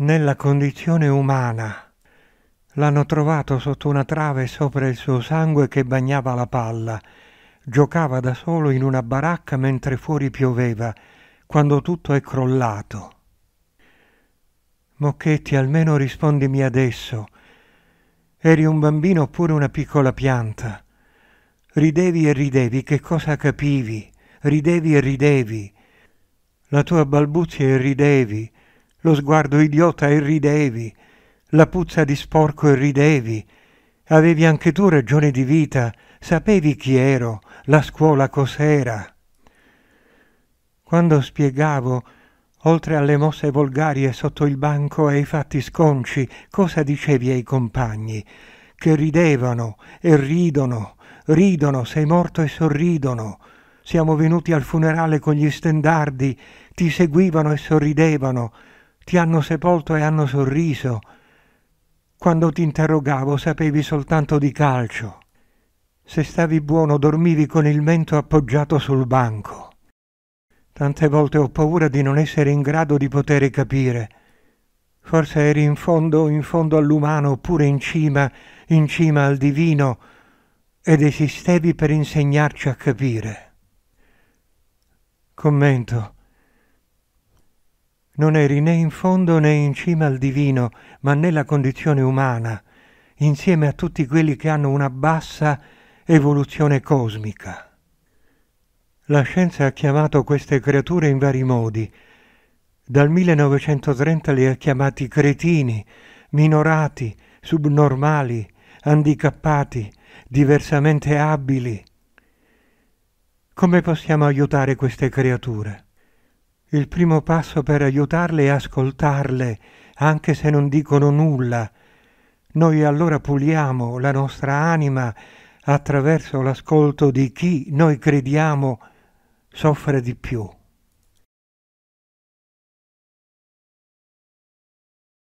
nella condizione umana. L'hanno trovato sotto una trave sopra il suo sangue che bagnava la palla. Giocava da solo in una baracca mentre fuori pioveva, quando tutto è crollato. Mocchetti, almeno rispondimi adesso. Eri un bambino oppure una piccola pianta? Ridevi e ridevi, che cosa capivi? Ridevi e ridevi. La tua balbuzia e ridevi lo sguardo idiota e ridevi, la puzza di sporco e ridevi. Avevi anche tu ragione di vita, sapevi chi ero, la scuola cos'era. Quando spiegavo, oltre alle mosse volgarie sotto il banco e ai fatti sconci, cosa dicevi ai compagni? Che ridevano e ridono, ridono, sei morto e sorridono. Siamo venuti al funerale con gli stendardi, ti seguivano e sorridevano, ti hanno sepolto e hanno sorriso. Quando ti interrogavo sapevi soltanto di calcio. Se stavi buono dormivi con il mento appoggiato sul banco. Tante volte ho paura di non essere in grado di poter capire. Forse eri in fondo, in fondo all'umano, oppure in cima, in cima al divino, ed esistevi per insegnarci a capire. Commento. Non eri né in fondo né in cima al divino, ma nella condizione umana, insieme a tutti quelli che hanno una bassa evoluzione cosmica. La scienza ha chiamato queste creature in vari modi. Dal 1930 li ha chiamati cretini, minorati, subnormali, handicappati, diversamente abili. Come possiamo aiutare queste creature? Il primo passo per aiutarle è ascoltarle, anche se non dicono nulla. Noi allora puliamo la nostra anima attraverso l'ascolto di chi noi crediamo soffre di più.